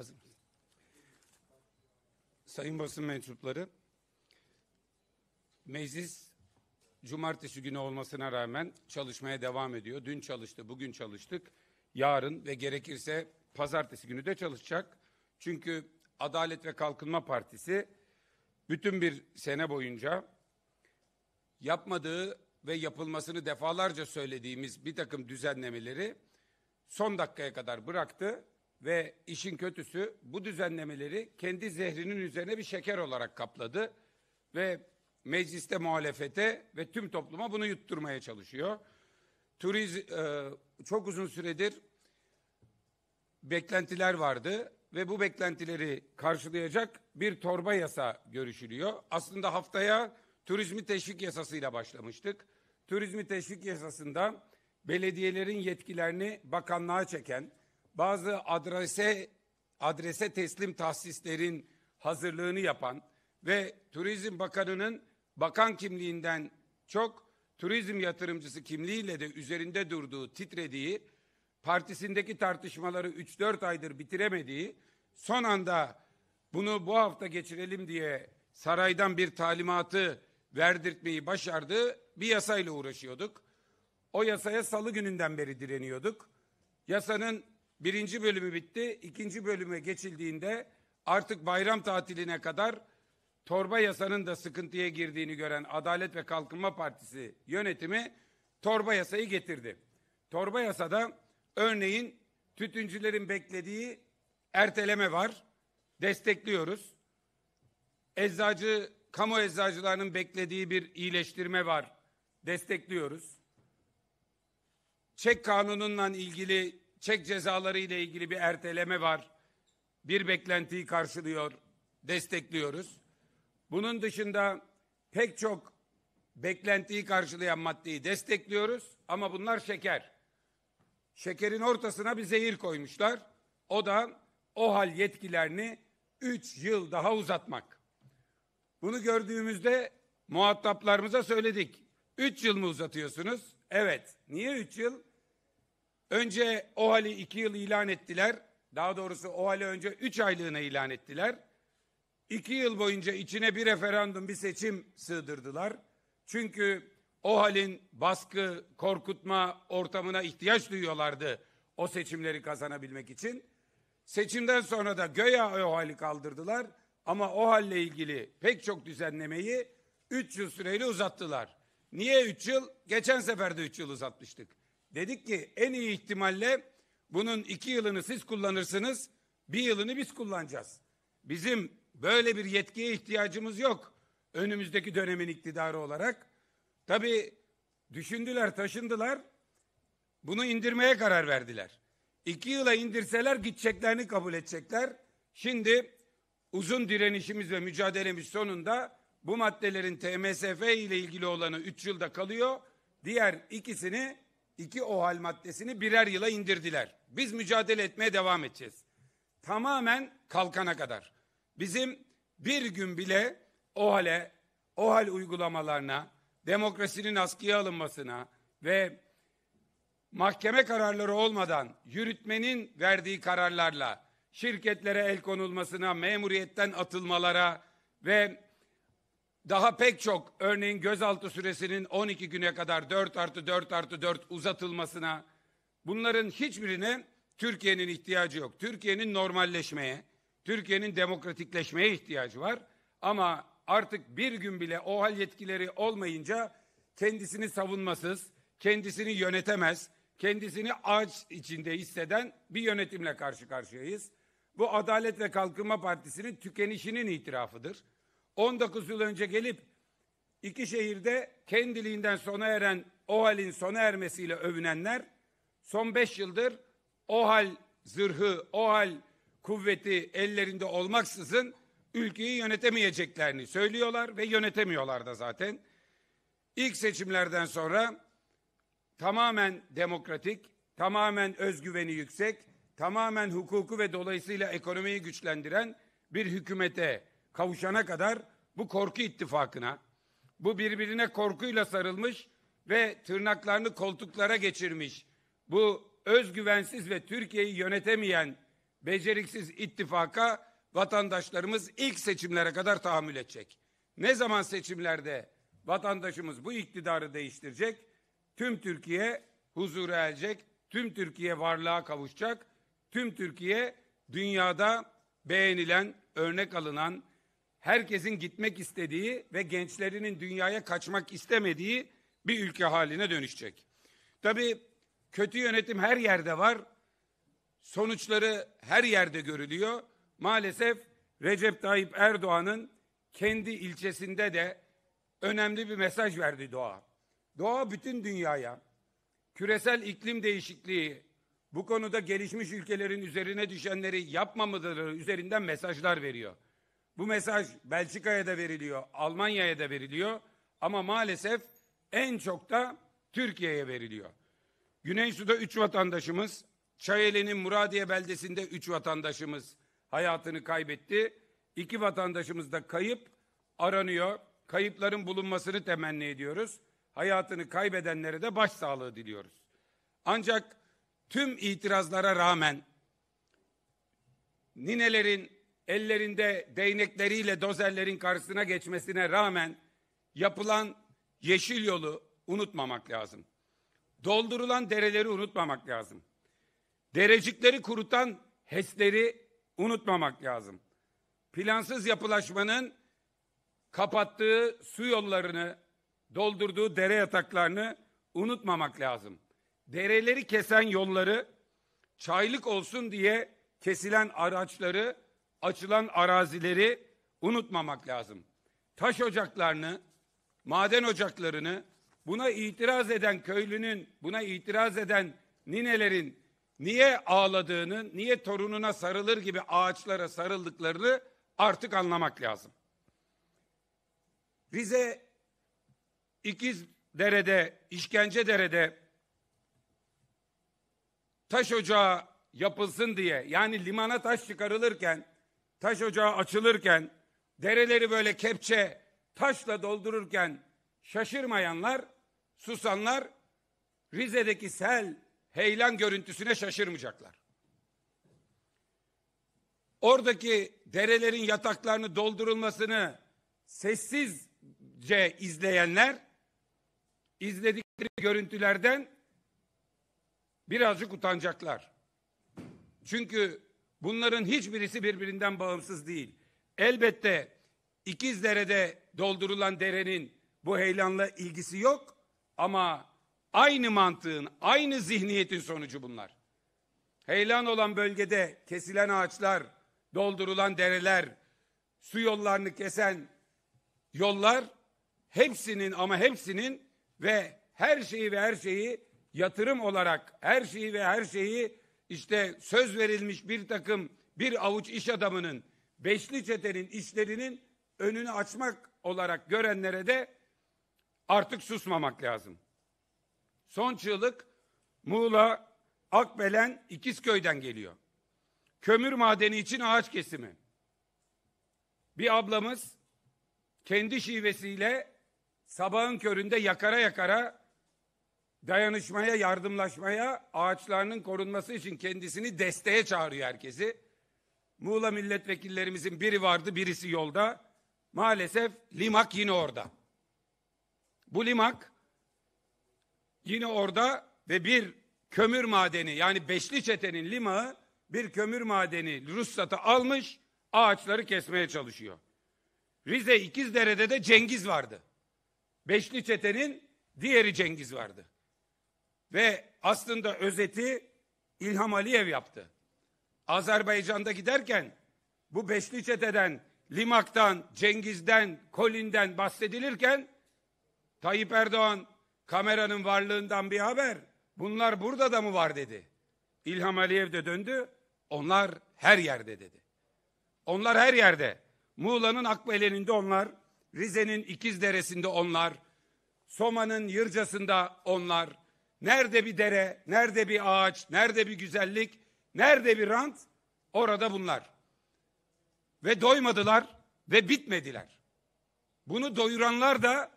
Hazır mısın? Sayın basın mensupları, meclis cumartesi günü olmasına rağmen çalışmaya devam ediyor. Dün çalıştı, bugün çalıştık. Yarın ve gerekirse pazartesi günü de çalışacak. Çünkü Adalet ve Kalkınma Partisi bütün bir sene boyunca yapmadığı ve yapılmasını defalarca söylediğimiz bir takım düzenlemeleri son dakikaya kadar bıraktı ve işin kötüsü bu düzenlemeleri kendi zehrinin üzerine bir şeker olarak kapladı ve mecliste muhalefete ve tüm topluma bunu yutturmaya çalışıyor. Turiz e, çok uzun süredir beklentiler vardı ve bu beklentileri karşılayacak bir torba yasa görüşülüyor. Aslında haftaya turizmi teşvik yasasıyla başlamıştık. Turizmi teşvik yasasında belediyelerin yetkilerini bakanlığa çeken bazı adrese adrese teslim tahsislerin hazırlığını yapan ve Turizm Bakanı'nın bakan kimliğinden çok turizm yatırımcısı kimliğiyle de üzerinde durduğu, titrediği, partisindeki tartışmaları 3-4 aydır bitiremediği, son anda bunu bu hafta geçirelim diye saraydan bir talimatı verdirtmeyi başardığı bir yasayla uğraşıyorduk. O yasaya salı gününden beri direniyorduk. Yasanın Birinci bölümü bitti. ikinci bölüme geçildiğinde artık bayram tatiline kadar torba yasanın da sıkıntıya girdiğini gören Adalet ve Kalkınma Partisi yönetimi torba yasayı getirdi. Torba yasada örneğin tütüncülerin beklediği erteleme var. Destekliyoruz. Eczacı, kamu eczacılarının beklediği bir iyileştirme var. Destekliyoruz. Çek kanununla ilgili çek cezaları ile ilgili bir erteleme var. Bir beklentiyi karşılıyor, destekliyoruz. Bunun dışında pek çok beklentiyi karşılayan maddeyi destekliyoruz ama bunlar şeker. Şekerin ortasına bir zehir koymuşlar. O da o hal yetkilerini 3 yıl daha uzatmak. Bunu gördüğümüzde muhataplarımıza söyledik. 3 yıl mı uzatıyorsunuz? Evet. Niye 3 yıl? Önce OHAL'i iki yıl ilan ettiler. Daha doğrusu OHAL'i önce üç aylığına ilan ettiler. İki yıl boyunca içine bir referandum, bir seçim sığdırdılar. Çünkü OHAL'in baskı, korkutma ortamına ihtiyaç duyuyorlardı o seçimleri kazanabilmek için. Seçimden sonra da göya OHAL'i kaldırdılar ama OHAL'le ilgili pek çok düzenlemeyi 3 yıl süreyle uzattılar. Niye 3 yıl? Geçen sefer de 3 yıl uzatmıştık. Dedik ki en iyi ihtimalle bunun iki yılını siz kullanırsınız, bir yılını biz kullanacağız. Bizim böyle bir yetkiye ihtiyacımız yok önümüzdeki dönemin iktidarı olarak. Tabii düşündüler, taşındılar, bunu indirmeye karar verdiler. İki yıla indirseler gideceklerini kabul edecekler. Şimdi uzun direnişimiz ve mücadelemiz sonunda bu maddelerin TMSF ile ilgili olanı üç yılda kalıyor. Diğer ikisini iki OHAL maddesini birer yıla indirdiler. Biz mücadele etmeye devam edeceğiz. Tamamen kalkana kadar. Bizim bir gün bile OHAL'e, OHAL uygulamalarına, demokrasinin askıya alınmasına ve mahkeme kararları olmadan yürütmenin verdiği kararlarla şirketlere el konulmasına, memuriyetten atılmalara ve daha pek çok örneğin gözaltı süresinin 12 güne kadar 4 artı 4 artı 4 uzatılmasına bunların hiçbirine Türkiye'nin ihtiyacı yok. Türkiye'nin normalleşmeye, Türkiye'nin demokratikleşmeye ihtiyacı var. Ama artık bir gün bile o hal yetkileri olmayınca kendisini savunmasız, kendisini yönetemez, kendisini ağaç içinde hisseden bir yönetimle karşı karşıyayız. Bu Adalet ve Kalkınma Partisi'nin tükenişinin itirafıdır. 19 yıl önce gelip iki şehirde kendiliğinden sona eren ohalin sona ermesiyle övünenler son beş yıldır ohal zırhı, ohal kuvveti ellerinde olmaksızın ülkeyi yönetemeyeceklerini söylüyorlar ve yönetemiyorlar da zaten. İlk seçimlerden sonra tamamen demokratik, tamamen özgüveni yüksek, tamamen hukuku ve dolayısıyla ekonomiyi güçlendiren bir hükümete kavuşana kadar bu korku ittifakına, bu birbirine korkuyla sarılmış ve tırnaklarını koltuklara geçirmiş, bu özgüvensiz ve Türkiye'yi yönetemeyen beceriksiz ittifaka vatandaşlarımız ilk seçimlere kadar tahammül edecek. Ne zaman seçimlerde vatandaşımız bu iktidarı değiştirecek, tüm Türkiye huzura erecek, tüm Türkiye varlığa kavuşacak, tüm Türkiye dünyada beğenilen, örnek alınan, herkesin gitmek istediği ve gençlerinin dünyaya kaçmak istemediği bir ülke haline dönüşecek. Tabii kötü yönetim her yerde var. Sonuçları her yerde görülüyor. Maalesef Recep Tayyip Erdoğan'ın kendi ilçesinde de önemli bir mesaj verdi doğa. Doğa bütün dünyaya küresel iklim değişikliği bu konuda gelişmiş ülkelerin üzerine düşenleri yapmamaları üzerinden mesajlar veriyor. Bu mesaj Belçika'ya da veriliyor, Almanya'ya da veriliyor ama maalesef en çok da Türkiye'ye veriliyor. Güneysu'da üç vatandaşımız, Çayeli'nin Muradiye beldesinde üç vatandaşımız hayatını kaybetti. İki vatandaşımız da kayıp aranıyor. Kayıpların bulunmasını temenni ediyoruz. Hayatını kaybedenlere de başsağlığı diliyoruz. Ancak tüm itirazlara rağmen ninelerin ellerinde değnekleriyle dozerlerin karşısına geçmesine rağmen yapılan yeşil yolu unutmamak lazım. Doldurulan dereleri unutmamak lazım. Derecikleri kurutan HES'leri unutmamak lazım. Plansız yapılaşmanın kapattığı su yollarını, doldurduğu dere yataklarını unutmamak lazım. Dereleri kesen yolları, çaylık olsun diye kesilen araçları açılan arazileri unutmamak lazım. Taş ocaklarını, maden ocaklarını buna itiraz eden köylünün, buna itiraz eden ninelerin niye ağladığını, niye torununa sarılır gibi ağaçlara sarıldıklarını artık anlamak lazım. Rize ikiz derede, İşkence Dere'de taş ocağı yapılsın diye yani limana taş çıkarılırken taş ocağı açılırken, dereleri böyle kepçe taşla doldururken şaşırmayanlar, susanlar Rize'deki sel heyelan görüntüsüne şaşırmayacaklar. Oradaki derelerin yataklarını doldurulmasını sessizce izleyenler izledikleri görüntülerden birazcık utanacaklar. Çünkü Bunların hiçbirisi birbirinden bağımsız değil. Elbette İkizdere'de doldurulan derenin bu heyelanla ilgisi yok ama aynı mantığın, aynı zihniyetin sonucu bunlar. Heyelan olan bölgede kesilen ağaçlar, doldurulan dereler, su yollarını kesen yollar hepsinin ama hepsinin ve her şeyi ve her şeyi yatırım olarak her şeyi ve her şeyi işte söz verilmiş bir takım bir avuç iş adamının beşli çetenin işlerinin önünü açmak olarak görenlere de artık susmamak lazım. Son çığlık Muğla, Akbelen, İkizköy'den geliyor. Kömür madeni için ağaç kesimi. Bir ablamız kendi şivesiyle sabahın köründe yakara yakara dayanışmaya, yardımlaşmaya, ağaçlarının korunması için kendisini desteğe çağırıyor herkesi. Muğla milletvekillerimizin biri vardı, birisi yolda. Maalesef Limak yine orada. Bu Limak yine orada ve bir kömür madeni yani Beşli Çete'nin Limağı bir kömür madeni ruhsatı almış ağaçları kesmeye çalışıyor. Rize İkizdere'de de Cengiz vardı. Beşli Çete'nin diğeri Cengiz vardı. Ve aslında özeti İlham Aliyev yaptı. Azerbaycan'da giderken bu beşli çeteden, Limak'tan, Cengiz'den, Kolin'den bahsedilirken Tayyip Erdoğan kameranın varlığından bir haber. Bunlar burada da mı var dedi. İlham Aliyev de döndü. Onlar her yerde dedi. Onlar her yerde. Muğla'nın Akbelen'inde onlar, Rize'nin İkizderesi'nde onlar, Soma'nın Yırcası'nda onlar, Nerede bir dere, nerede bir ağaç, nerede bir güzellik, nerede bir rant orada bunlar. Ve doymadılar ve bitmediler. Bunu doyuranlar da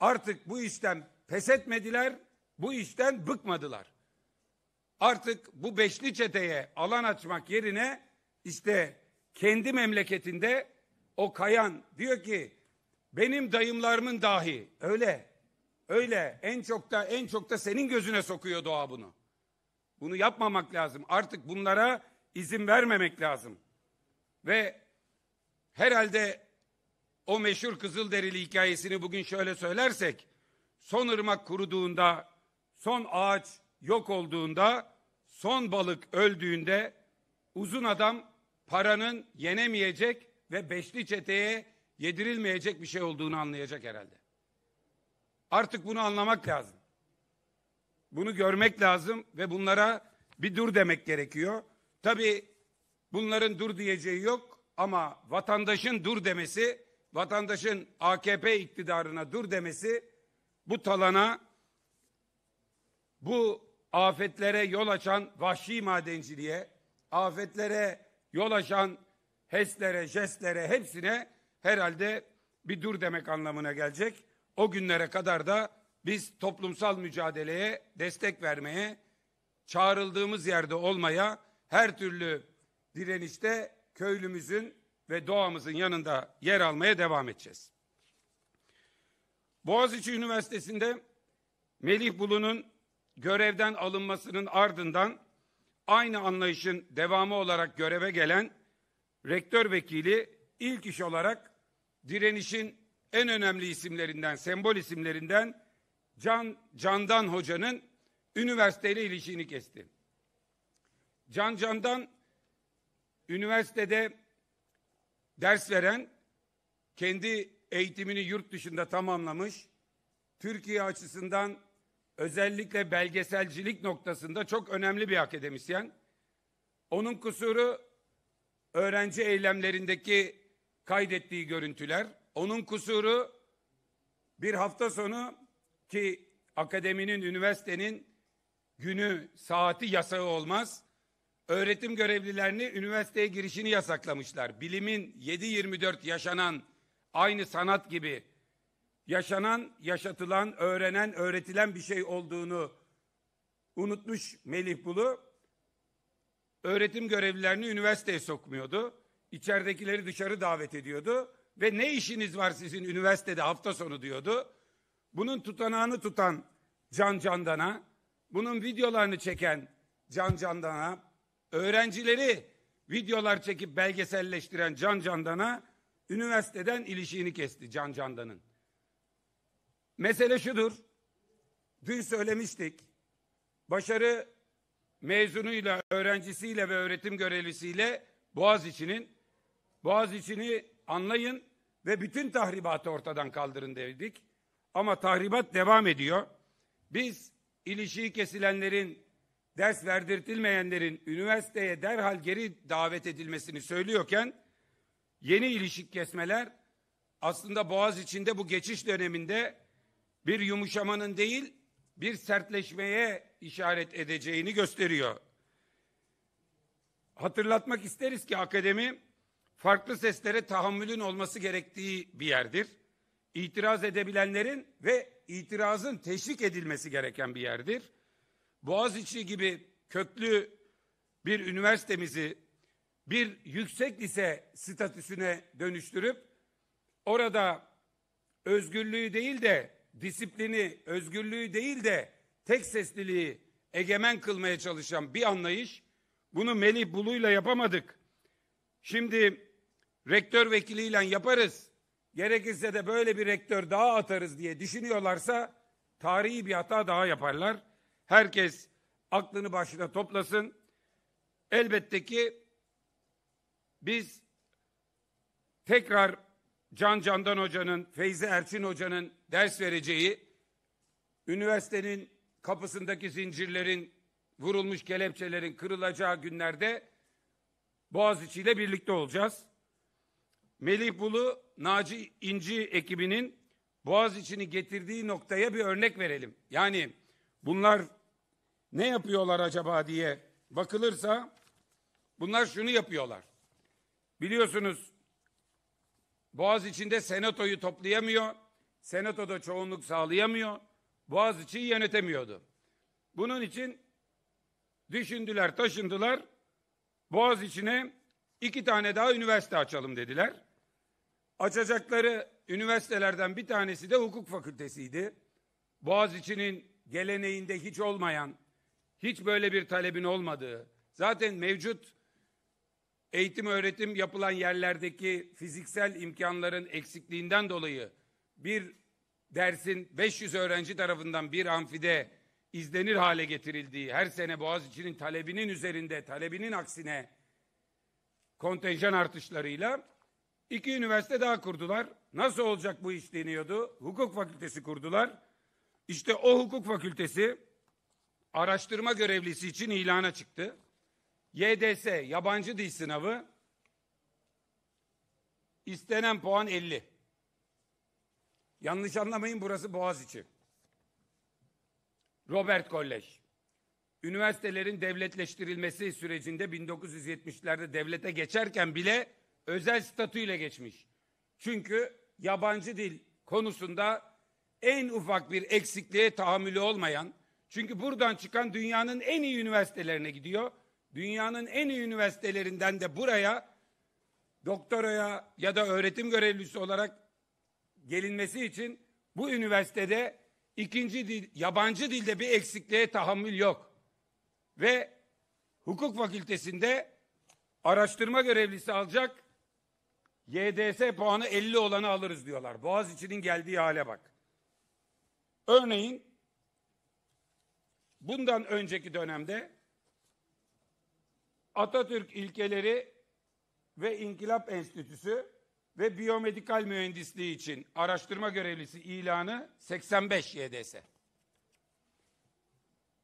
artık bu işten pes etmediler, bu işten bıkmadılar. Artık bu beşli çeteye alan açmak yerine işte kendi memleketinde o kayan diyor ki benim dayımlarımın dahi öyle Öyle en çok da en çok da senin gözüne sokuyor doğa bunu. Bunu yapmamak lazım. Artık bunlara izin vermemek lazım. Ve herhalde o meşhur Kızılderili hikayesini bugün şöyle söylersek, son ırmak kuruduğunda, son ağaç yok olduğunda, son balık öldüğünde uzun adam paranın yenemeyecek ve beşli çeteye yedirilmeyecek bir şey olduğunu anlayacak herhalde. Artık bunu anlamak lazım. Bunu görmek lazım ve bunlara bir dur demek gerekiyor. Tabii bunların dur diyeceği yok ama vatandaşın dur demesi, vatandaşın AKP iktidarına dur demesi bu talana, bu afetlere yol açan vahşi madenciliğe, afetlere yol açan HES'lere, JES'lere hepsine herhalde bir dur demek anlamına gelecek. O günlere kadar da biz toplumsal mücadeleye destek vermeye, çağrıldığımız yerde olmaya, her türlü direnişte köylümüzün ve doğamızın yanında yer almaya devam edeceğiz. Boğaziçi Üniversitesi'nde Melih Bulu'nun görevden alınmasının ardından aynı anlayışın devamı olarak göreve gelen rektör vekili ilk iş olarak direnişin en önemli isimlerinden, sembol isimlerinden Can Candan Hoca'nın üniversiteyle ilişkini kesti. Can Candan üniversitede ders veren, kendi eğitimini yurt dışında tamamlamış, Türkiye açısından özellikle belgeselcilik noktasında çok önemli bir akademisyen. Onun kusuru öğrenci eylemlerindeki kaydettiği görüntüler, onun kusuru bir hafta sonu ki akademinin, üniversitenin günü, saati yasağı olmaz. Öğretim görevlilerini üniversiteye girişini yasaklamışlar. Bilimin 7-24 yaşanan, aynı sanat gibi yaşanan, yaşatılan, öğrenen, öğretilen bir şey olduğunu unutmuş Melih Bulu. Öğretim görevlilerini üniversiteye sokmuyordu. İçeridekileri dışarı davet ediyordu ve ne işiniz var sizin üniversitede hafta sonu diyordu. Bunun tutanağını tutan Can Candan'a, bunun videolarını çeken Can Candan'a, öğrencileri videolar çekip belgeselleştiren Can Candan'a üniversiteden ilişiğini kesti Can Candan'ın. Mesele şudur. Dün söylemiştik. Başarı mezunuyla, öğrencisiyle ve öğretim görevlisiyle Boğaziçi'nin Boğaziçi'ni anlayın ve bütün tahribatı ortadan kaldırın dedik. Ama tahribat devam ediyor. Biz ilişiği kesilenlerin, ders verdirtilmeyenlerin üniversiteye derhal geri davet edilmesini söylüyorken yeni ilişik kesmeler aslında Boğaz içinde bu geçiş döneminde bir yumuşamanın değil bir sertleşmeye işaret edeceğini gösteriyor. Hatırlatmak isteriz ki akademi farklı seslere tahammülün olması gerektiği bir yerdir. İtiraz edebilenlerin ve itirazın teşvik edilmesi gereken bir yerdir. Boğaziçi gibi köklü bir üniversitemizi bir yüksek lise statüsüne dönüştürüp orada özgürlüğü değil de disiplini, özgürlüğü değil de tek sesliliği egemen kılmaya çalışan bir anlayış. Bunu Melih Bulu'yla yapamadık. Şimdi rektör vekiliyle yaparız. Gerekirse de böyle bir rektör daha atarız diye düşünüyorlarsa tarihi bir hata daha yaparlar. Herkes aklını başına toplasın. Elbette ki biz tekrar Can Candan Hoca'nın, Feyzi Erçin Hoca'nın ders vereceği, üniversitenin kapısındaki zincirlerin, vurulmuş kelepçelerin kırılacağı günlerde Boğaziçi ile birlikte olacağız. Melih Bulu, Naci İnci ekibinin Boğaz içini getirdiği noktaya bir örnek verelim. Yani bunlar ne yapıyorlar acaba diye bakılırsa bunlar şunu yapıyorlar. Biliyorsunuz Boğaz içinde senatoyu toplayamıyor. Senatoda çoğunluk sağlayamıyor. Boğaz için yönetemiyordu. Bunun için düşündüler, taşındılar. Boğaz içine iki tane daha üniversite açalım dediler açacakları üniversitelerden bir tanesi de hukuk fakültesiydi. Boğaziçi'nin geleneğinde hiç olmayan, hiç böyle bir talebin olmadığı, zaten mevcut eğitim öğretim yapılan yerlerdeki fiziksel imkanların eksikliğinden dolayı bir dersin 500 öğrenci tarafından bir amfide izlenir hale getirildiği, her sene Boğaziçi'nin talebinin üzerinde, talebinin aksine kontenjan artışlarıyla İki üniversite daha kurdular. Nasıl olacak bu iş deniyordu. Hukuk fakültesi kurdular. İşte o hukuk fakültesi araştırma görevlisi için ilana çıktı. YDS yabancı dil sınavı istenen puan 50. Yanlış anlamayın burası Boğaziçi. Robert College. Üniversitelerin devletleştirilmesi sürecinde 1970'lerde devlete geçerken bile özel statüyle geçmiş. Çünkü yabancı dil konusunda en ufak bir eksikliğe tahammülü olmayan, çünkü buradan çıkan dünyanın en iyi üniversitelerine gidiyor. Dünyanın en iyi üniversitelerinden de buraya doktoraya ya da öğretim görevlisi olarak gelinmesi için bu üniversitede ikinci dil, yabancı dilde bir eksikliğe tahammül yok. Ve hukuk fakültesinde araştırma görevlisi alacak YDS puanı 50 olanı alırız diyorlar. Boğaz içinin geldiği hale bak. Örneğin bundan önceki dönemde Atatürk İlkeleri ve İnkılap Enstitüsü ve biyomedikal mühendisliği için araştırma görevlisi ilanı 85 YDS.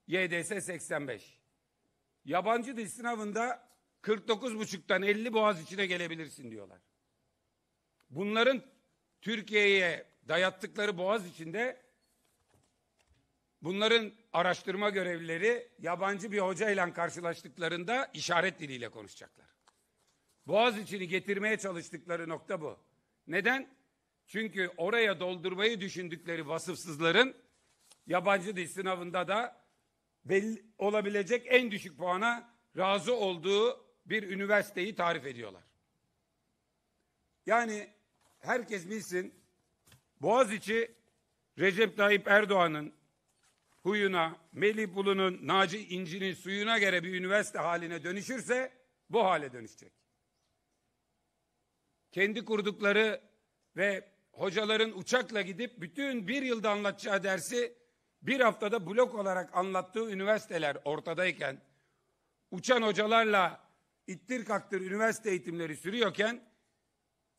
YDS 85. Yabancı dil sınavında 49.5'tan 50 boğaz içine gelebilirsin diyorlar. Bunların Türkiye'ye dayattıkları boğaz içinde bunların araştırma görevlileri yabancı bir hocayla karşılaştıklarında işaret diliyle konuşacaklar. Boğaz içini getirmeye çalıştıkları nokta bu. Neden? Çünkü oraya doldurmayı düşündükleri vasıfsızların yabancı dil sınavında da belli olabilecek en düşük puana razı olduğu bir üniversiteyi tarif ediyorlar. Yani herkes bilsin. Boğaziçi Recep Tayyip Erdoğan'ın huyuna, Melih Bulu'nun, Naci İnci'nin suyuna göre bir üniversite haline dönüşürse bu hale dönüşecek. Kendi kurdukları ve hocaların uçakla gidip bütün bir yılda anlatacağı dersi bir haftada blok olarak anlattığı üniversiteler ortadayken, uçan hocalarla ittir kaktır üniversite eğitimleri sürüyorken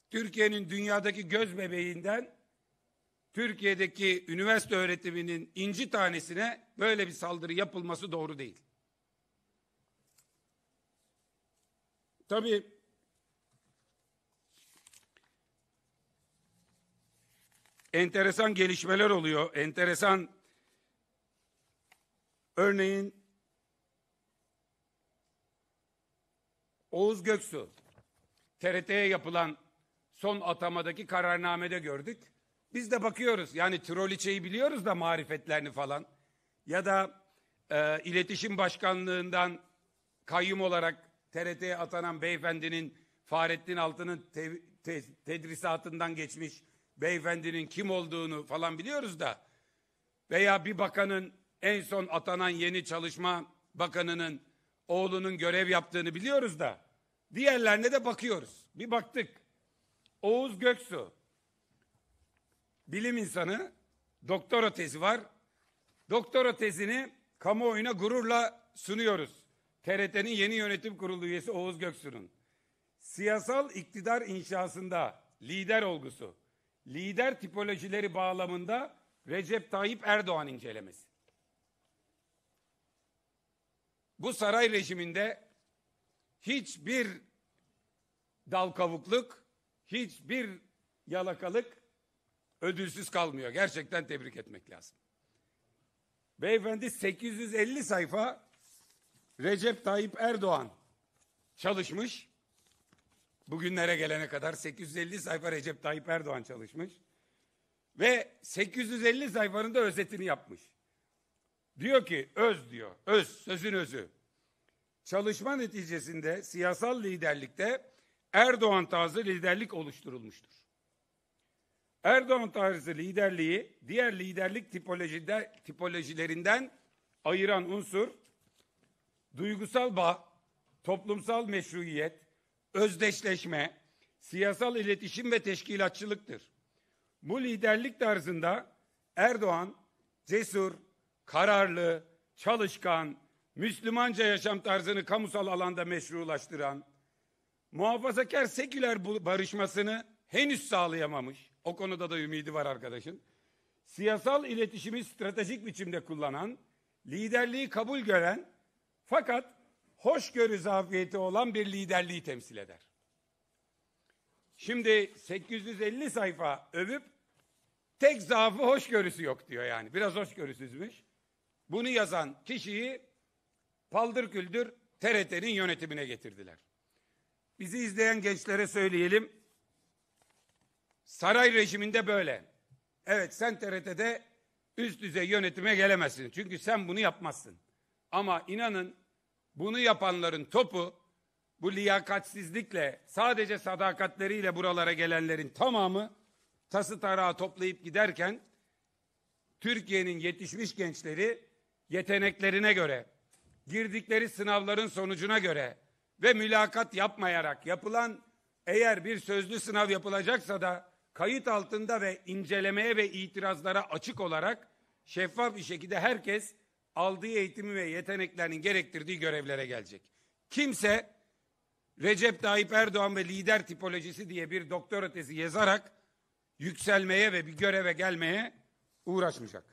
Türkiye'nin dünyadaki göz bebeğinden Türkiye'deki üniversite öğretiminin inci tanesine böyle bir saldırı yapılması doğru değil. Tabii enteresan gelişmeler oluyor. Enteresan örneğin Oğuz Göksu TRT'ye yapılan son atamadaki kararnamede gördük. Biz de bakıyoruz. Yani Troliçe'yi biliyoruz da marifetlerini falan. Ya da e, iletişim başkanlığından kayyum olarak TRT'ye atanan beyefendinin Fahrettin Altı'nın te, te, tedrisatından geçmiş beyefendinin kim olduğunu falan biliyoruz da veya bir bakanın en son atanan yeni çalışma bakanının oğlunun görev yaptığını biliyoruz da diğerlerine de bakıyoruz. Bir baktık Oğuz Göksu. Bilim insanı, doktora tezi var. Doktora tezini kamuoyuna gururla sunuyoruz. TRT'nin yeni yönetim kurulu üyesi Oğuz Göksu'nun. Siyasal iktidar inşasında lider olgusu, lider tipolojileri bağlamında Recep Tayyip Erdoğan incelemesi. Bu saray rejiminde hiçbir dal kavukluk, hiçbir yalakalık ödülsüz kalmıyor. Gerçekten tebrik etmek lazım. Beyefendi 850 sayfa Recep Tayyip Erdoğan çalışmış. Bugünlere gelene kadar 850 sayfa Recep Tayyip Erdoğan çalışmış. Ve 850 sayfanın da özetini yapmış. Diyor ki öz diyor. Öz sözün özü. Çalışma neticesinde siyasal liderlikte Erdoğan tarzı liderlik oluşturulmuştur. Erdoğan tarzı liderliği diğer liderlik tipolojide, tipolojilerinden ayıran unsur duygusal bağ, toplumsal meşruiyet, özdeşleşme, siyasal iletişim ve teşkilatçılıktır. Bu liderlik tarzında Erdoğan cesur, kararlı, çalışkan, Müslümanca yaşam tarzını kamusal alanda meşrulaştıran, muhafazakar seküler barışmasını henüz sağlayamamış. O konuda da ümidi var arkadaşın. Siyasal iletişimi stratejik biçimde kullanan, liderliği kabul gören fakat hoşgörü zafiyeti olan bir liderliği temsil eder. Şimdi 850 sayfa övüp tek zaafı hoşgörüsü yok diyor yani. Biraz hoşgörüsüzmüş. Bunu yazan kişiyi paldır küldür TRT'nin yönetimine getirdiler bizi izleyen gençlere söyleyelim. Saray rejiminde böyle. Evet sen TRT'de üst düzey yönetime gelemezsin. Çünkü sen bunu yapmazsın. Ama inanın bunu yapanların topu bu liyakatsizlikle sadece sadakatleriyle buralara gelenlerin tamamı tası tarağı toplayıp giderken Türkiye'nin yetişmiş gençleri yeteneklerine göre, girdikleri sınavların sonucuna göre, ve mülakat yapmayarak yapılan eğer bir sözlü sınav yapılacaksa da kayıt altında ve incelemeye ve itirazlara açık olarak şeffaf bir şekilde herkes aldığı eğitimi ve yeteneklerinin gerektirdiği görevlere gelecek. Kimse Recep Tayyip Erdoğan ve lider tipolojisi diye bir doktora tezi yazarak yükselmeye ve bir göreve gelmeye uğraşmayacak.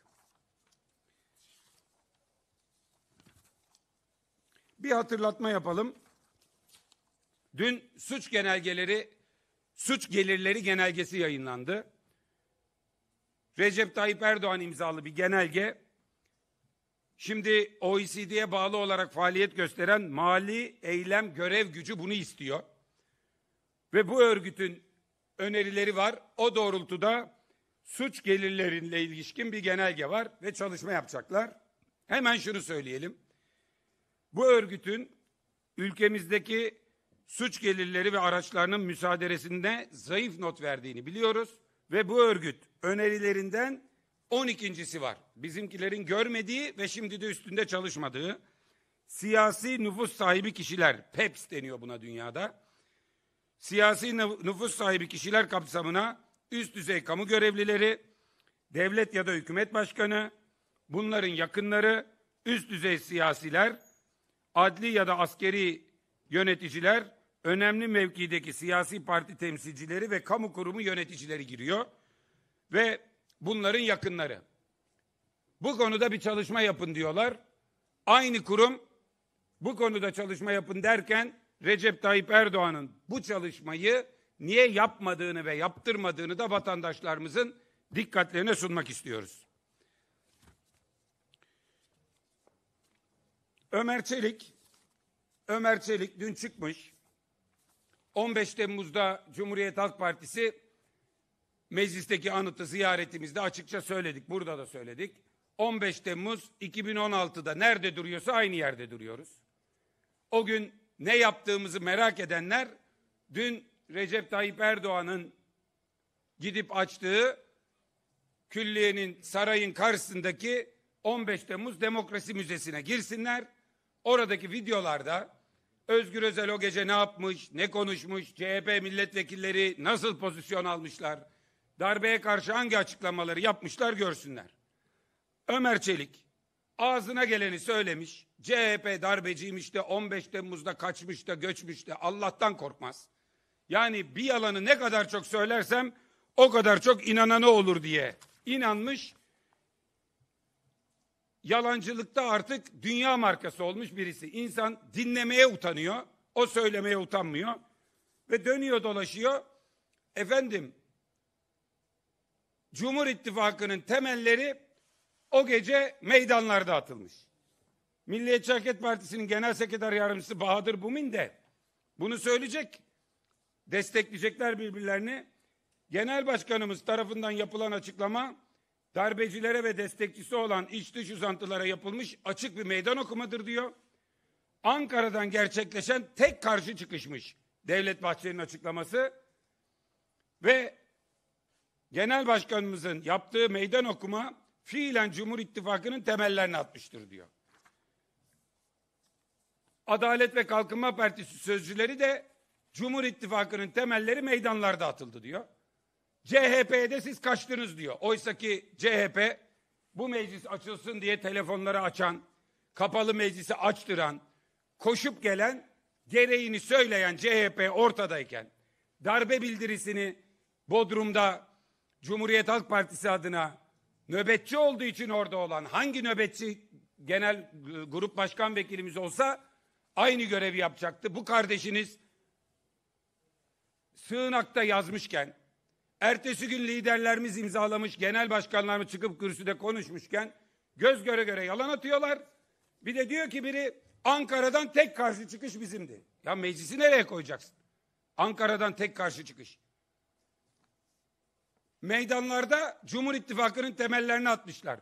Bir hatırlatma yapalım. Dün suç genelgeleri, suç gelirleri genelgesi yayınlandı. Recep Tayyip Erdoğan imzalı bir genelge. Şimdi OECD'ye bağlı olarak faaliyet gösteren mali eylem görev gücü bunu istiyor. Ve bu örgütün önerileri var. O doğrultuda suç gelirlerinle ilişkin bir genelge var ve çalışma yapacaklar. Hemen şunu söyleyelim. Bu örgütün ülkemizdeki suç gelirleri ve araçlarının müsaderesinde zayıf not verdiğini biliyoruz ve bu örgüt önerilerinden 12.si var. Bizimkilerin görmediği ve şimdi de üstünde çalışmadığı siyasi nüfus sahibi kişiler, PEPS deniyor buna dünyada. Siyasi nüfus sahibi kişiler kapsamına üst düzey kamu görevlileri, devlet ya da hükümet başkanı, bunların yakınları, üst düzey siyasiler, adli ya da askeri yöneticiler önemli mevkideki siyasi parti temsilcileri ve kamu kurumu yöneticileri giriyor ve bunların yakınları. Bu konuda bir çalışma yapın diyorlar. Aynı kurum bu konuda çalışma yapın derken Recep Tayyip Erdoğan'ın bu çalışmayı niye yapmadığını ve yaptırmadığını da vatandaşlarımızın dikkatlerine sunmak istiyoruz. Ömer Çelik Ömer Çelik dün çıkmış 15 Temmuz'da Cumhuriyet Halk Partisi meclisteki anıtı ziyaretimizde açıkça söyledik. Burada da söyledik. 15 Temmuz 2016'da nerede duruyorsa aynı yerde duruyoruz. O gün ne yaptığımızı merak edenler dün Recep Tayyip Erdoğan'ın gidip açtığı külliyenin sarayın karşısındaki 15 Temmuz Demokrasi Müzesi'ne girsinler. Oradaki videolarda Özgür Özel o gece ne yapmış, ne konuşmuş, CHP milletvekilleri nasıl pozisyon almışlar, darbeye karşı hangi açıklamaları yapmışlar görsünler. Ömer Çelik ağzına geleni söylemiş, CHP darbeciymiş de 15 Temmuz'da kaçmış da göçmüş de Allah'tan korkmaz. Yani bir yalanı ne kadar çok söylersem o kadar çok inananı olur diye inanmış yalancılıkta artık dünya markası olmuş birisi. İnsan dinlemeye utanıyor, o söylemeye utanmıyor ve dönüyor dolaşıyor. Efendim, Cumhur İttifakı'nın temelleri o gece meydanlarda atılmış. Milliyetçi Hareket Partisi'nin Genel Sekreter Yardımcısı Bahadır Bumin de bunu söyleyecek. Destekleyecekler birbirlerini. Genel Başkanımız tarafından yapılan açıklama darbecilere ve destekçisi olan iç dış uzantılara yapılmış açık bir meydan okumadır diyor. Ankara'dan gerçekleşen tek karşı çıkışmış Devlet Bahçeli'nin açıklaması ve Genel Başkanımızın yaptığı meydan okuma fiilen Cumhur İttifakı'nın temellerini atmıştır diyor. Adalet ve Kalkınma Partisi sözcüleri de Cumhur İttifakı'nın temelleri meydanlarda atıldı diyor. CHP'de siz kaçtınız diyor. Oysa ki CHP bu meclis açılsın diye telefonları açan, kapalı meclisi açtıran, koşup gelen, gereğini söyleyen CHP ortadayken darbe bildirisini Bodrum'da Cumhuriyet Halk Partisi adına nöbetçi olduğu için orada olan hangi nöbetçi genel grup başkan vekilimiz olsa aynı görevi yapacaktı. Bu kardeşiniz sığınakta yazmışken Ertesi gün liderlerimiz imzalamış, genel başkanlarımız çıkıp kürsüde konuşmuşken göz göre göre yalan atıyorlar. Bir de diyor ki biri Ankara'dan tek karşı çıkış bizimdi. Ya meclisi nereye koyacaksın? Ankara'dan tek karşı çıkış. Meydanlarda Cumhur İttifakı'nın temellerini atmışlar.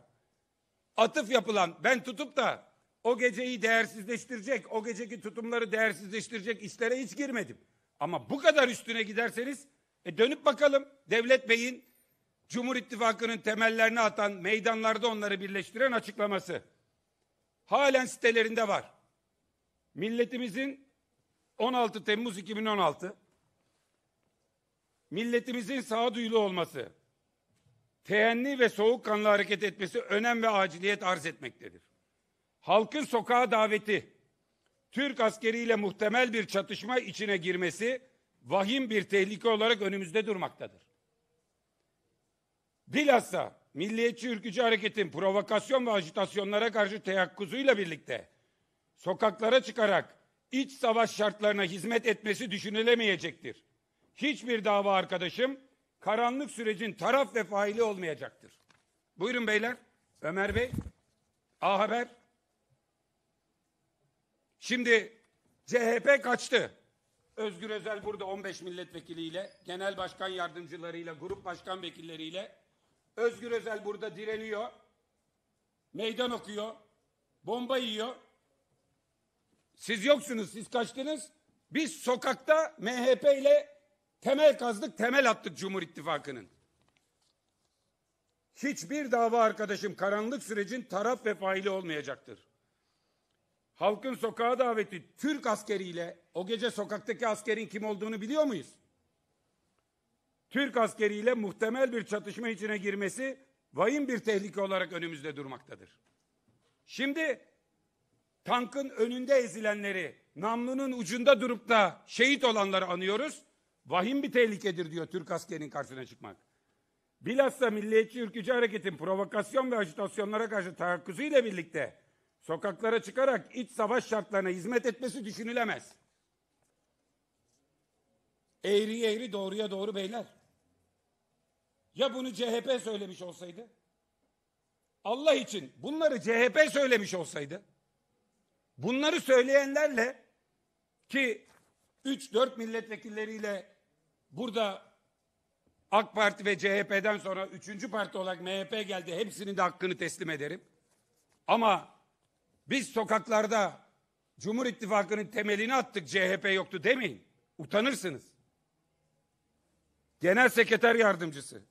Atıf yapılan ben tutup da o geceyi değersizleştirecek, o geceki tutumları değersizleştirecek işlere hiç girmedim. Ama bu kadar üstüne giderseniz e dönüp bakalım Devlet Bey'in Cumhur İttifakı'nın temellerini atan meydanlarda onları birleştiren açıklaması. Halen sitelerinde var. Milletimizin 16 Temmuz 2016 milletimizin sağduyulu olması, teenni ve soğukkanlı hareket etmesi önem ve aciliyet arz etmektedir. Halkın sokağa daveti, Türk askeriyle muhtemel bir çatışma içine girmesi vahim bir tehlike olarak önümüzde durmaktadır. Bilhassa milliyetçi ürkücü hareketin provokasyon ve ajitasyonlara karşı teyakkuzuyla birlikte sokaklara çıkarak iç savaş şartlarına hizmet etmesi düşünülemeyecektir. Hiçbir dava arkadaşım karanlık sürecin taraf ve faili olmayacaktır. Buyurun beyler. Ömer Bey. A Haber. Şimdi CHP kaçtı. Özgür Özel burada 15 milletvekiliyle, genel başkan yardımcılarıyla, grup başkan vekilleriyle Özgür Özel burada direniyor. Meydan okuyor. Bomba yiyor. Siz yoksunuz, siz kaçtınız. Biz sokakta MHP ile temel kazdık, temel attık Cumhur İttifakı'nın. Hiçbir dava arkadaşım karanlık sürecin taraf ve faili olmayacaktır. Halkın sokağa daveti Türk askeriyle o gece sokaktaki askerin kim olduğunu biliyor muyuz? Türk askeriyle muhtemel bir çatışma içine girmesi vahim bir tehlike olarak önümüzde durmaktadır. Şimdi tankın önünde ezilenleri, namlunun ucunda durup da şehit olanları anıyoruz. Vahim bir tehlikedir diyor Türk askerinin karşısına çıkmak. Bilhassa Milliyetçi Ürkücü Hareket'in provokasyon ve ajitasyonlara karşı tahakküzüyle birlikte sokaklara çıkarak iç savaş şartlarına hizmet etmesi düşünülemez. Eğri eğri doğruya doğru beyler. Ya bunu CHP söylemiş olsaydı? Allah için bunları CHP söylemiş olsaydı? Bunları söyleyenlerle ki 3-4 milletvekilleriyle burada AK Parti ve CHP'den sonra 3. parti olarak MHP geldi. Hepsinin de hakkını teslim ederim. Ama biz sokaklarda Cumhur İttifakı'nın temelini attık CHP yoktu demeyin. Utanırsınız. Genel Sekreter Yardımcısı.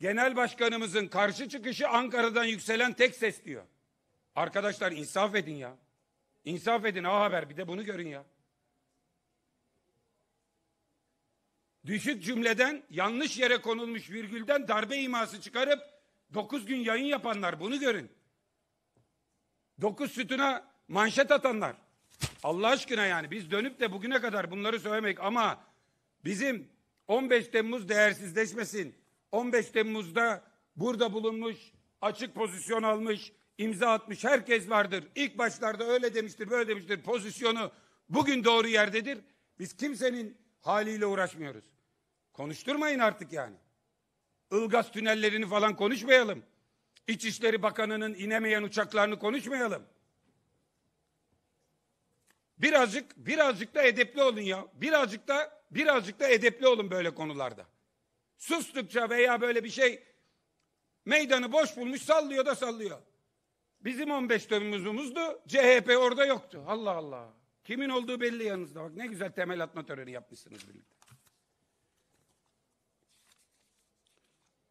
Genel Başkanımızın karşı çıkışı Ankara'dan yükselen tek ses diyor. Arkadaşlar insaf edin ya. İnsaf edin A Haber bir de bunu görün ya. Düşük cümleden yanlış yere konulmuş virgülden darbe iması çıkarıp dokuz gün yayın yapanlar bunu görün. Dokuz sütuna manşet atanlar. Allah aşkına yani biz dönüp de bugüne kadar bunları söylemek ama bizim 15 Temmuz değersizleşmesin. 15 Temmuz'da burada bulunmuş, açık pozisyon almış, imza atmış herkes vardır. İlk başlarda öyle demiştir, böyle demiştir. Pozisyonu bugün doğru yerdedir. Biz kimsenin haliyle uğraşmıyoruz. Konuşturmayın artık yani. Ilgaz tünellerini falan konuşmayalım. İçişleri Bakanı'nın inemeyen uçaklarını konuşmayalım. Birazcık birazcık da edepli olun ya. Birazcık da birazcık da edepli olun böyle konularda. Sustukça veya böyle bir şey meydanı boş bulmuş sallıyor da sallıyor. Bizim 15 Temmuz'umuzdu. CHP orada yoktu. Allah Allah. Kimin olduğu belli yanınızda. Bak ne güzel temel atma töreni yapmışsınız birlikte.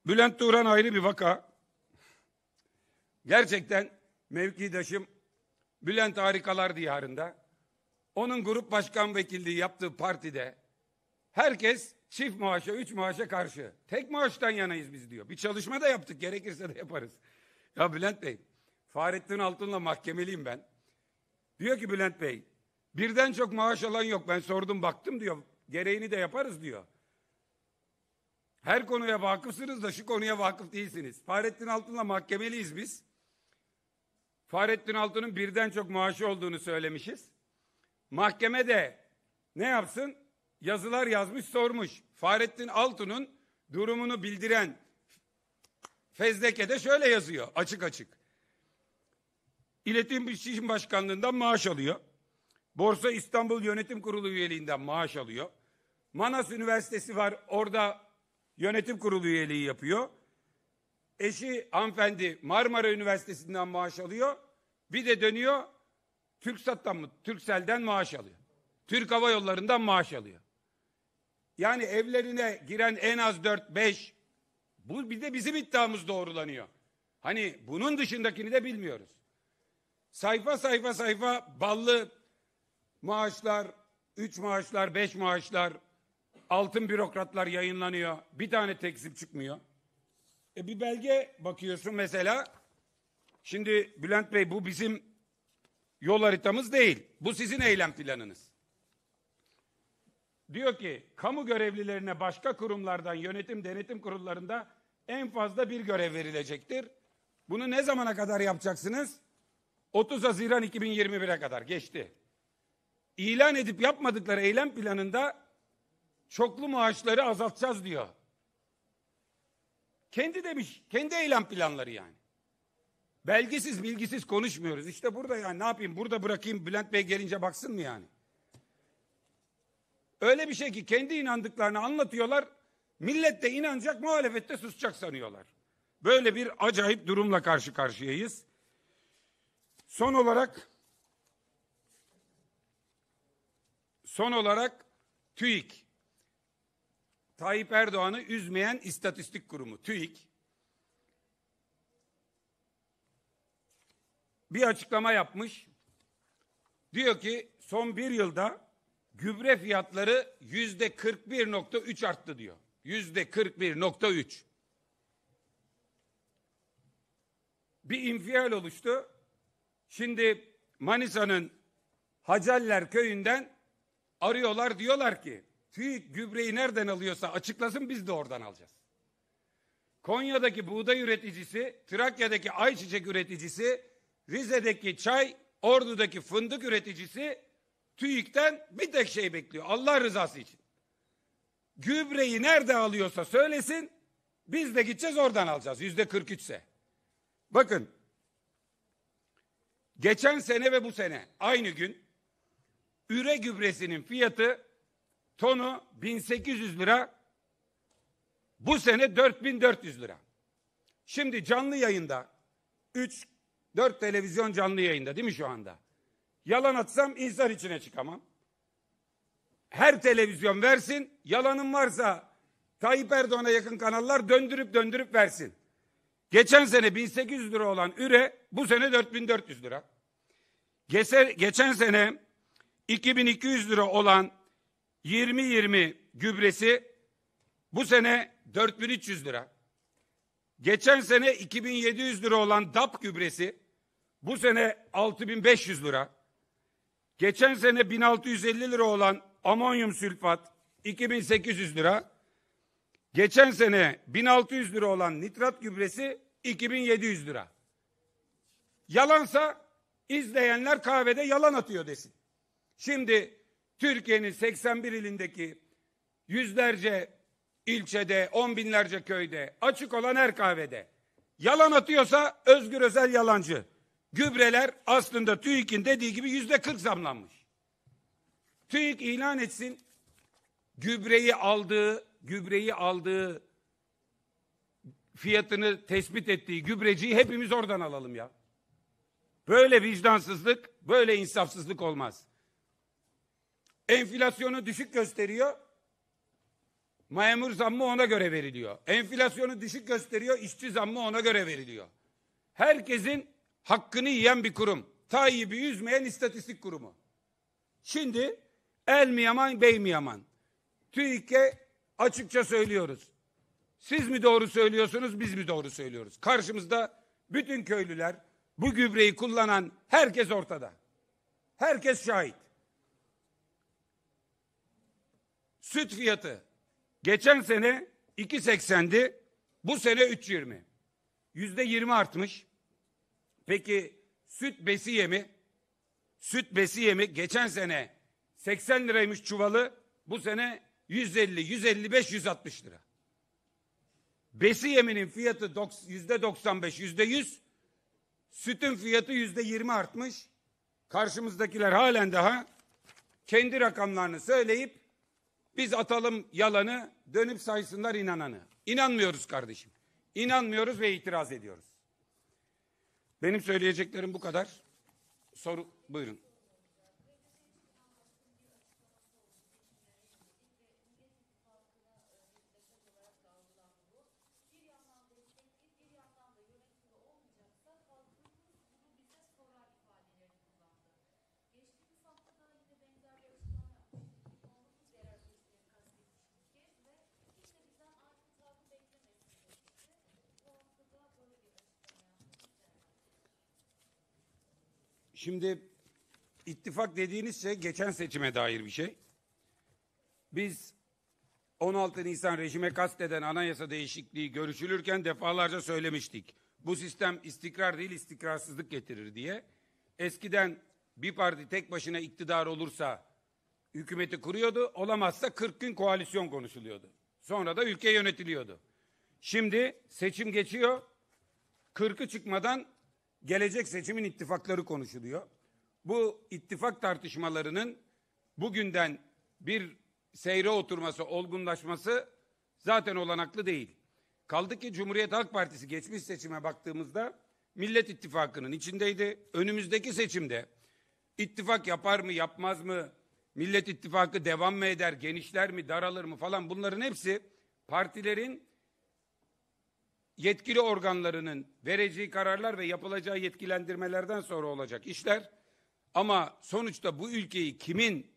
Bülent Turan ayrı bir vaka. Gerçekten mevkidaşım Bülent Harikalar diyarında. Onun grup başkan vekilliği yaptığı partide Herkes çift maaşa, üç maaşa karşı. Tek maaştan yanayız biz diyor. Bir çalışma da yaptık, gerekirse de yaparız. Ya Bülent Bey, Fahrettin Altun'la mahkemeliyim ben. Diyor ki Bülent Bey, birden çok maaş alan yok. Ben sordum baktım diyor, gereğini de yaparız diyor. Her konuya vakıfsınız da şu konuya vakıf değilsiniz. Fahrettin Altun'la mahkemeliyiz biz. Fahrettin Altun'un birden çok maaşı olduğunu söylemişiz. Mahkeme de ne yapsın? yazılar yazmış sormuş. Fahrettin Altun'un durumunu bildiren fezleke'de şöyle yazıyor açık açık. İletim İletişim Başkanlığından maaş alıyor. Borsa İstanbul Yönetim Kurulu üyeliğinden maaş alıyor. Manas Üniversitesi var orada yönetim kurulu üyeliği yapıyor. Eşi hanımefendi Marmara Üniversitesi'nden maaş alıyor. Bir de dönüyor Türksat'tan mı Türksel'den maaş alıyor. Türk Hava Yolları'ndan maaş alıyor. Yani evlerine giren en az 4-5 bu bir de bizim iddiamız doğrulanıyor. Hani bunun dışındakini de bilmiyoruz. Sayfa sayfa sayfa ballı maaşlar, 3 maaşlar, 5 maaşlar, altın bürokratlar yayınlanıyor. Bir tane tekzip çıkmıyor. E bir belge bakıyorsun mesela. Şimdi Bülent Bey bu bizim yol haritamız değil. Bu sizin eylem planınız diyor ki kamu görevlilerine başka kurumlardan yönetim denetim kurullarında en fazla bir görev verilecektir. Bunu ne zamana kadar yapacaksınız? 30 Haziran 2021'e kadar geçti. İlan edip yapmadıkları eylem planında çoklu maaşları azaltacağız diyor. Kendi demiş, kendi eylem planları yani. Belgisiz bilgisiz konuşmuyoruz. İşte burada yani ne yapayım burada bırakayım Bülent Bey gelince baksın mı yani? Öyle bir şey ki kendi inandıklarını anlatıyorlar. Millet de inanacak, muhalefette susacak sanıyorlar. Böyle bir acayip durumla karşı karşıyayız. Son olarak son olarak TÜİK Tayyip Erdoğan'ı üzmeyen istatistik kurumu TÜİK bir açıklama yapmış. Diyor ki son bir yılda gübre fiyatları yüzde 41.3 arttı diyor. Yüzde 41.3. Bir infial oluştu. Şimdi Manisa'nın Hacaller köyünden arıyorlar diyorlar ki TÜİK gübreyi nereden alıyorsa açıklasın biz de oradan alacağız. Konya'daki buğday üreticisi, Trakya'daki ayçiçek üreticisi, Rize'deki çay, Ordu'daki fındık üreticisi TÜİK'ten bir tek şey bekliyor. Allah rızası için. Gübreyi nerede alıyorsa söylesin. Biz de gideceğiz oradan alacağız. Yüzde 43 ise. Bakın. Geçen sene ve bu sene aynı gün üre gübresinin fiyatı tonu 1800 lira. Bu sene 4400 lira. Şimdi canlı yayında 3 4 televizyon canlı yayında değil mi şu anda? Yalan atsam insan içine çıkamam. Her televizyon versin. Yalanım varsa Tayyip Erdoğan'a yakın kanallar döndürüp döndürüp versin. Geçen sene 1800 lira olan üre bu sene 4400 lira. Geçen, geçen sene 2200 lira olan 20-20 gübresi bu sene 4300 lira. Geçen sene 2700 lira olan DAP gübresi bu sene 6500 lira. Geçen sene 1650 lira olan amonyum sülfat 2800 lira. Geçen sene 1600 lira olan nitrat gübresi 2700 lira. Yalansa izleyenler kahvede yalan atıyor desin. Şimdi Türkiye'nin 81 ilindeki yüzlerce ilçede, on binlerce köyde, açık olan her kahvede yalan atıyorsa Özgür Özel yalancı. Gübreler aslında TÜİK'in dediği gibi yüzde kırk zamlanmış. TÜİK ilan etsin gübreyi aldığı, gübreyi aldığı fiyatını tespit ettiği gübreciyi hepimiz oradan alalım ya. Böyle vicdansızlık, böyle insafsızlık olmaz. Enflasyonu düşük gösteriyor. Memur zammı ona göre veriliyor. Enflasyonu düşük gösteriyor, işçi zammı ona göre veriliyor. Herkesin hakkını yiyen bir kurum. Tayyip'i yüzmeyen istatistik kurumu. Şimdi el mi yaman, bey mi yaman? TÜİK'e açıkça söylüyoruz. Siz mi doğru söylüyorsunuz, biz mi doğru söylüyoruz? Karşımızda bütün köylüler, bu gübreyi kullanan herkes ortada. Herkes şahit. Süt fiyatı geçen sene 2.80'di. Bu sene 3.20. Yüzde 20 artmış. Peki süt besiye mi? Süt besiye mi? Geçen sene 80 liraymış çuvalı. Bu sene 150, 155, 160 lira. Besi yeminin fiyatı yüzde 95, yüzde 100. Sütün fiyatı yüzde 20 artmış. Karşımızdakiler halen daha kendi rakamlarını söyleyip biz atalım yalanı, dönüp saysınlar inananı. İnanmıyoruz kardeşim. İnanmıyoruz ve itiraz ediyoruz. Benim söyleyeceklerim bu kadar. Soru buyurun. Şimdi ittifak dediğiniz şey geçen seçime dair bir şey. Biz 16 Nisan rejime kasteden anayasa değişikliği görüşülürken defalarca söylemiştik. Bu sistem istikrar değil istikrarsızlık getirir diye. Eskiden bir parti tek başına iktidar olursa hükümeti kuruyordu. Olamazsa 40 gün koalisyon konuşuluyordu. Sonra da ülke yönetiliyordu. Şimdi seçim geçiyor. 40'ı çıkmadan gelecek seçimin ittifakları konuşuluyor. Bu ittifak tartışmalarının bugünden bir seyre oturması, olgunlaşması zaten olanaklı değil. Kaldı ki Cumhuriyet Halk Partisi geçmiş seçime baktığımızda Millet İttifakı'nın içindeydi. Önümüzdeki seçimde ittifak yapar mı, yapmaz mı? Millet İttifakı devam mı eder, genişler mi, daralır mı falan bunların hepsi partilerin yetkili organlarının vereceği kararlar ve yapılacağı yetkilendirmelerden sonra olacak işler. Ama sonuçta bu ülkeyi kimin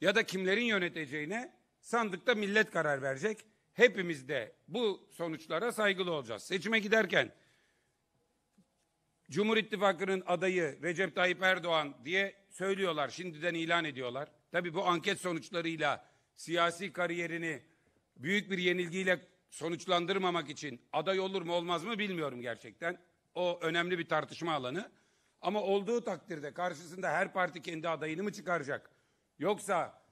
ya da kimlerin yöneteceğine sandıkta millet karar verecek. Hepimiz de bu sonuçlara saygılı olacağız. Seçime giderken Cumhur İttifakı'nın adayı Recep Tayyip Erdoğan diye söylüyorlar. Şimdiden ilan ediyorlar. Tabii bu anket sonuçlarıyla siyasi kariyerini büyük bir yenilgiyle sonuçlandırmamak için aday olur mu olmaz mı bilmiyorum gerçekten. O önemli bir tartışma alanı. Ama olduğu takdirde karşısında her parti kendi adayını mı çıkaracak? Yoksa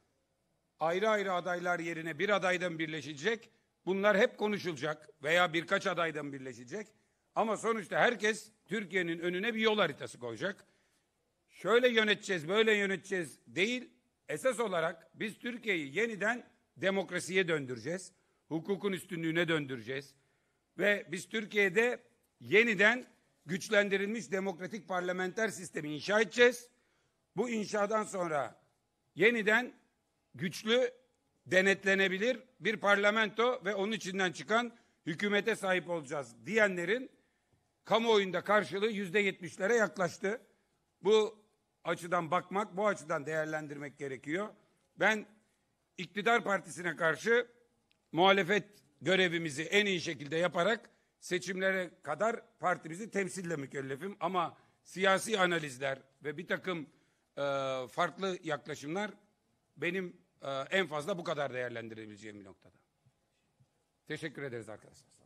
ayrı ayrı adaylar yerine bir adaydan birleşecek. Bunlar hep konuşulacak veya birkaç adaydan birleşecek. Ama sonuçta herkes Türkiye'nin önüne bir yol haritası koyacak. Şöyle yöneteceğiz, böyle yöneteceğiz değil. Esas olarak biz Türkiye'yi yeniden demokrasiye döndüreceğiz hukukun üstünlüğüne döndüreceğiz. Ve biz Türkiye'de yeniden güçlendirilmiş demokratik parlamenter sistemi inşa edeceğiz. Bu inşadan sonra yeniden güçlü, denetlenebilir bir parlamento ve onun içinden çıkan hükümete sahip olacağız diyenlerin kamuoyunda karşılığı yüzde yetmişlere yaklaştı. Bu açıdan bakmak, bu açıdan değerlendirmek gerekiyor. Ben iktidar partisine karşı muhalefet görevimizi en iyi şekilde yaparak seçimlere kadar partimizi temsille mükellefim ama siyasi analizler ve bir takım e, farklı yaklaşımlar benim e, en fazla bu kadar değerlendirebileceğim bir noktada. Teşekkür ederiz arkadaşlar.